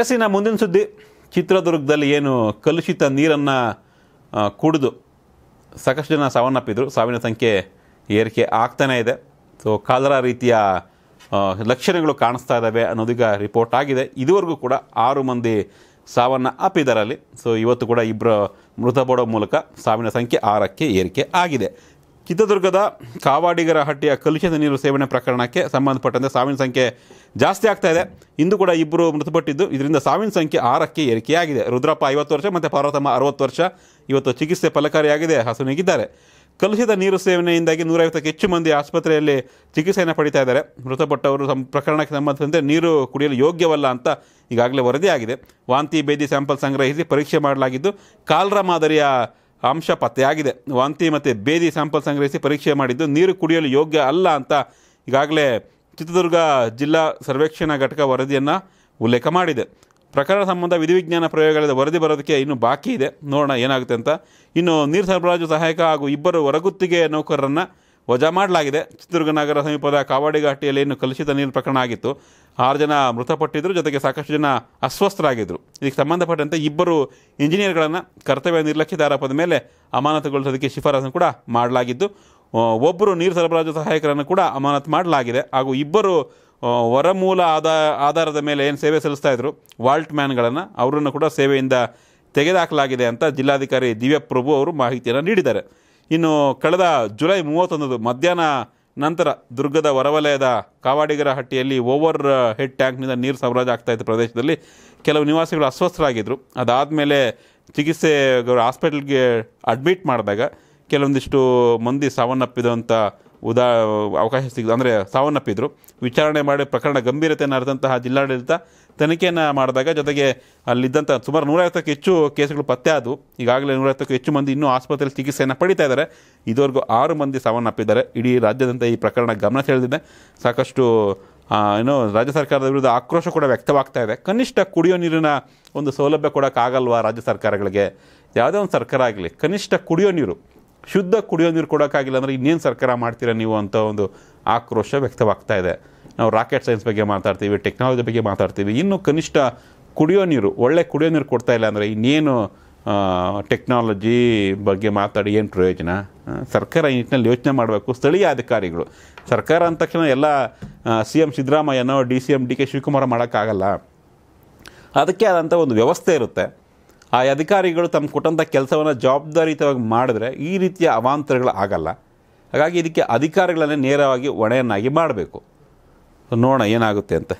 S ಇನ್ನು ಮುಂದಿನ ಸುದ್ದಿ ಚಿತ್ರದುರ್ಗದಲ್ಲಿ ಏನು ಕಲುಷಿತ ನೀರನ್ನು ಕುಡಿದು ಸಾಕಷ್ಟು ಜನ ಸಾವನ್ನಪ್ಪಿದ್ರು ಸಾವಿನ ಸಂಖ್ಯೆ ಏರಿಕೆ ಆಗ್ತಾನೇ ಇದೆ ಸೊ ಕಾಲರ ರೀತಿಯ ಲಕ್ಷಣಗಳು ಕಾಣಿಸ್ತಾ ಇದ್ದಾವೆ ಅನ್ನೋದೀಗ ರಿಪೋರ್ಟ್ ಆಗಿದೆ ಇದುವರೆಗೂ ಕೂಡ ಆರು ಮಂದಿ ಸಾವನ್ನು ಅಪ್ಪಿದ್ದಾರೆ ಅಲ್ಲಿ ಸೊ ಇವತ್ತು ಕೂಡ ಇಬ್ಬರು ಮೃತಪಡೋ ಮೂಲಕ ಸಾವಿನ ಸಂಖ್ಯೆ ಆರಕ್ಕೆ ಏರಿಕೆ ಆಗಿದೆ ಚಿತ್ರದುರ್ಗದ ಕಾವಾಡಿಗರ ಹಟ್ಟಿಯ ಕಲುಷಿತ ನೀರು ಸೇವನೆ ಪ್ರಕರಣಕ್ಕೆ ಸಂಬಂಧಪಟ್ಟಂತೆ ಸಾವಿನ ಸಂಖ್ಯೆ ಜಾಸ್ತಿ ಆಗ್ತಾ ಇದೆ ಇಂದು ಕೂಡ ಇಬ್ಬರು ಮೃತಪಟ್ಟಿದ್ದು ಇದರಿಂದ ಸಾವಿನ ಸಂಖ್ಯೆ ಆರಕ್ಕೆ ಏರಿಕೆಯಾಗಿದೆ ರುದ್ರಪ್ಪ ಐವತ್ತು ವರ್ಷ ಮತ್ತು ಪಾರ್ವತಮ್ಮ ಅರವತ್ತು ವರ್ಷ ಇವತ್ತು ಚಿಕಿತ್ಸೆ ಫಲಕಾರಿಯಾಗಿದೆ ಹಸುನಿಗಿದ್ದಾರೆ ಕಲುಷಿತ ನೀರು ಸೇವನೆಯಿಂದಾಗಿ ನೂರೈವತ್ತಕ್ಕೆ ಹೆಚ್ಚು ಮಂದಿ ಆಸ್ಪತ್ರೆಯಲ್ಲಿ ಚಿಕಿತ್ಸೆಯನ್ನು ಪಡಿತಾ ಇದ್ದಾರೆ ಮೃತಪಟ್ಟವರು ಸಂ ಪ್ರಕರಣಕ್ಕೆ ಸಂಬಂಧಿಸಿದಂತೆ ನೀರು ಕುಡಿಯಲು ಯೋಗ್ಯವಲ್ಲ ಅಂತ ಈಗಾಗಲೇ ವರದಿಯಾಗಿದೆ ವಾಂತಿ ಬೇದಿ ಸ್ಯಾಂಪಲ್ ಸಂಗ್ರಹಿಸಿ ಪರೀಕ್ಷೆ ಮಾಡಲಾಗಿದ್ದು ಕಾಲ್ರ ಮಾದರಿಯ ಅಂಶ ಪತ್ತೆಯಾಗಿದೆ ವಾಂತಿ ಮತ್ತು ಬೇದಿ ಸ್ಯಾಂಪಲ್ ಸಂಗ್ರಹಿಸಿ ಪರೀಕ್ಷೆ ಮಾಡಿದ್ದು ನೀರು ಕುಡಿಯಲು ಯೋಗ್ಯ ಅಲ್ಲ ಅಂತ ಈಗಾಗಲೇ ಚಿತ್ರದುರ್ಗ ಜಿಲ್ಲಾ ಸರ್ವೇಕ್ಷಣಾ ಘಟಕ ವರದಿಯನ್ನು ಉಲ್ಲೇಖ ಮಾಡಿದೆ ಪ್ರಕರಣ ಸಂಬಂಧ ವಿಧಿವಿಜ್ಞಾನ ಪ್ರಯೋಗಾಲಯದ ವರದಿ ಬರೋದಕ್ಕೆ ಇನ್ನೂ ಬಾಕಿ ಇದೆ ನೋಡೋಣ ಏನಾಗುತ್ತೆ ಅಂತ ಇನ್ನು ನೀರು ಸರಬರಾಜು ಸಹಾಯಕ ಹಾಗೂ ಇಬ್ಬರು ಹೊರಗುತ್ತಿಗೆ ನೌಕರರನ್ನು ವಜಾ ಮಾಡಲಾಗಿದೆ ಚಿತ್ರದುರ್ಗ ನಗರ ಸಮೀಪದ ಕಾವಾಡಿ ಘಾಟಿಯಲ್ಲಿ ಏನು ಕಲುಷಿತ ನೀರು ಪ್ರಕರಣ ಆಗಿತ್ತು ಆರು ಜನ ಮೃತಪಟ್ಟಿದ್ದರು ಜೊತೆಗೆ ಸಾಕಷ್ಟು ಜನ ಅಸ್ವಸ್ಥರಾಗಿದ್ದರು ಇದಕ್ಕೆ ಸಂಬಂಧಪಟ್ಟಂತೆ ಇಬ್ಬರು ಇಂಜಿನಿಯರ್ಗಳನ್ನು ಕರ್ತವ್ಯ ನಿರ್ಲಕ್ಷ್ಯದ ಆರೋಪದ ಮೇಲೆ ಅಮಾನತುಗೊಳಿಸೋದಕ್ಕೆ ಶಿಫಾರಸನ್ನು ಕೂಡ ಮಾಡಲಾಗಿದ್ದು ಒಬ್ಬರು ನೀರು ಸರಬರಾಜು ಸಹಾಯಕರನ್ನು ಕೂಡ ಅಮಾನತು ಮಾಡಲಾಗಿದೆ ಹಾಗೂ ಇಬ್ಬರು ವರಮೂಲ ಆದ ಆಧಾರದ ಮೇಲೆ ಏನು ಸೇವೆ ಸಲ್ಲಿಸ್ತಾ ಇದ್ದರು ವಾಲ್ಟ್ ಮ್ಯಾನ್ಗಳನ್ನು ಅವರನ್ನು ಕೂಡ ಸೇವೆಯಿಂದ ತೆಗೆದುಹಾಕಲಾಗಿದೆ ಅಂತ ಜಿಲ್ಲಾಧಿಕಾರಿ ದಿವ್ಯಪ್ರಭು ಅವರು ಮಾಹಿತಿಯನ್ನು ನೀಡಿದ್ದಾರೆ ಇನ್ನು ಕಳೆದ ಜುಲೈ ಮೂವತ್ತೊಂದು ಮಧ್ಯಾಹ್ನ ನಂತರ ದುರ್ಗದ ಹೊರವಲಯದ ಕಾವಾಡಿಗರ ಹಟ್ಟಿಯಲ್ಲಿ ಓವರ್ ಹೆಡ್ ಟ್ಯಾಂಕ್ನಿಂದ ನೀರು ಸರಬರಾಜು ಇತ್ತು ಪ್ರದೇಶದಲ್ಲಿ ಕೆಲವು ನಿವಾಸಿಗಳು ಅಸ್ವಸ್ಥರಾಗಿದ್ದರು ಅದಾದಮೇಲೆ ಚಿಕಿತ್ಸೆ ಹಾಸ್ಪಿಟಲ್ಗೆ ಅಡ್ಮಿಟ್ ಮಾಡಿದಾಗ ಕೆಲವೊಂದಿಷ್ಟು ಮಂದಿ ಸಾವನ್ನಪ್ಪಿದಂಥ ಉದಾ ಅವಕಾಶ ಸಿಗ ಅಂದರೆ ಸಾವನ್ನಪ್ಪಿದ್ರು ವಿಚಾರಣೆ ಮಾಡಿ ಪ್ರಕರಣ ಗಂಭೀರತೆಯನ್ನು ನಡೆದಂತಹ ಜಿಲ್ಲಾಡಳಿತ ತನಿಖೆಯನ್ನು ಮಾಡಿದಾಗ ಜೊತೆಗೆ ಅಲ್ಲಿದ್ದಂಥ ಸುಮಾರು ನೂರೈವತ್ತಕ್ಕೆ ಹೆಚ್ಚು ಕೇಸುಗಳು ಪತ್ತೆ ಆದವು ಈಗಾಗಲೇ ನೂರೈವತ್ತಕ್ಕೂ ಹೆಚ್ಚು ಮಂದಿ ಇನ್ನೂ ಆಸ್ಪತ್ರೆಯಲ್ಲಿ ಚಿಕಿತ್ಸೆಯನ್ನು ಪಡಿತಾ ಇದ್ದಾರೆ ಇದುವರೆಗೂ ಆರು ಮಂದಿ ಸಾವನ್ನಪ್ಪಿದ್ದಾರೆ ಇಡೀ ರಾಜ್ಯದಂತ ಈ ಪ್ರಕರಣ ಗಮನ ಸೆಳೆದಿದೆ ಸಾಕಷ್ಟು ಏನು ರಾಜ್ಯ ಸರ್ಕಾರದ ವಿರುದ್ಧ ಆಕ್ರೋಶ ಕೂಡ ವ್ಯಕ್ತವಾಗ್ತಾ ಇದೆ ಕನಿಷ್ಠ ಕುಡಿಯೋ ನೀರಿನ ಒಂದು ಸೌಲಭ್ಯ ಕೊಡೋಕ್ಕಾಗಲ್ವಾ ರಾಜ್ಯ ಸರ್ಕಾರಗಳಿಗೆ ಯಾವುದೇ ಒಂದು ಸರ್ಕಾರ ಆಗಲಿ ಕನಿಷ್ಠ ಕುಡಿಯೋ ನೀರು ಶುದ್ಧ ಕುಡಿಯೋ ನೀರು ಕೊಡೋಕ್ಕಾಗಿಲ್ಲ ಅಂದರೆ ಇನ್ನೇನು ಸರ್ಕಾರ ಮಾಡ್ತೀರಾ ನೀವು ಅಂತ ಒಂದು ಆಕ್ರೋಶ ವ್ಯಕ್ತವಾಗ್ತಾ ಇದೆ ನಾವು ರಾಕೆಟ್ ಸೈನ್ಸ್ ಬಗ್ಗೆ ಮಾತಾಡ್ತೀವಿ ಟೆಕ್ನಾಲಜಿ ಬಗ್ಗೆ ಮಾತಾಡ್ತೀವಿ ಇನ್ನೂ ಕನಿಷ್ಠ ಕುಡಿಯೋ ನೀರು ಒಳ್ಳೆ ಕುಡಿಯೋ ನೀರು ಕೊಡ್ತಾ ಇಲ್ಲ ಅಂದರೆ ಇನ್ನೇನು ಟೆಕ್ನಾಲಜಿ ಬಗ್ಗೆ ಮಾತಾಡಿ ಏನು ಪ್ರಯೋಜನ ಸರ್ಕಾರ ಈ ನಿಟ್ಟಿನಲ್ಲಿ ಯೋಚನೆ ಮಾಡಬೇಕು ಸ್ಥಳೀಯ ಅಧಿಕಾರಿಗಳು ಸರ್ಕಾರ ಅಂದ ತಕ್ಷಣ ಎಲ್ಲ ಸಿ ಎಮ್ ಸಿದ್ದರಾಮಯ್ಯನೋ D C M D K Shivakumar ಮಾಡೋಕ್ಕಾಗಲ್ಲ ಅದಕ್ಕೆ ಆದಂಥ ಒಂದು ವ್ಯವಸ್ಥೆ ಇರುತ್ತೆ ಆ ಅಧಿಕಾರಿಗಳು ತಮ್ಮ ಕೊಟ್ಟಂಥ ಕೆಲಸವನ್ನು ಜವಾಬ್ದಾರಿಯುತವಾಗಿ ಮಾಡಿದ್ರೆ ಈ ರೀತಿಯ ಅವಾಂತರಗಳು ಆಗಲ್ಲ ಹಾಗಾಗಿ ಇದಕ್ಕೆ ಅಧಿಕಾರಿಗಳನ್ನೇ ನೇರವಾಗಿ ಹೊಣೆಯನ್ನಾಗಿ ಮಾಡಬೇಕು ನೋಡೋಣ ಏನಾಗುತ್ತೆ ಅಂತ